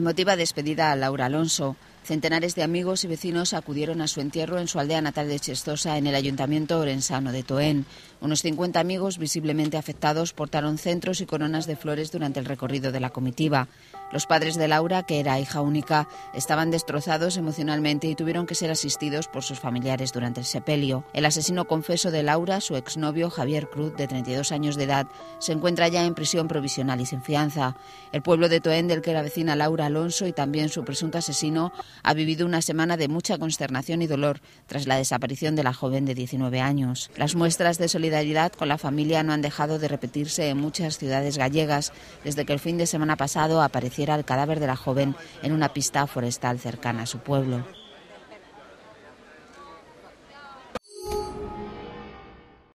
Emotiva despedida a Laura Alonso, Centenares de amigos y vecinos acudieron a su entierro en su aldea natal de Chestosa, en el ayuntamiento orensano de Toén. Unos 50 amigos visiblemente afectados portaron centros y coronas de flores durante el recorrido de la comitiva. Los padres de Laura, que era hija única, estaban destrozados emocionalmente y tuvieron que ser asistidos por sus familiares durante el sepelio. El asesino confeso de Laura, su exnovio Javier Cruz, de 32 años de edad, se encuentra ya en prisión provisional y sin fianza. El pueblo de Toén, del que era vecina Laura Alonso y también su presunto asesino, ha vivido una semana de mucha consternación y dolor tras la desaparición de la joven de 19 años. Las muestras de solidaridad con la familia no han dejado de repetirse en muchas ciudades gallegas desde que el fin de semana pasado apareciera el cadáver de la joven en una pista forestal cercana a su pueblo.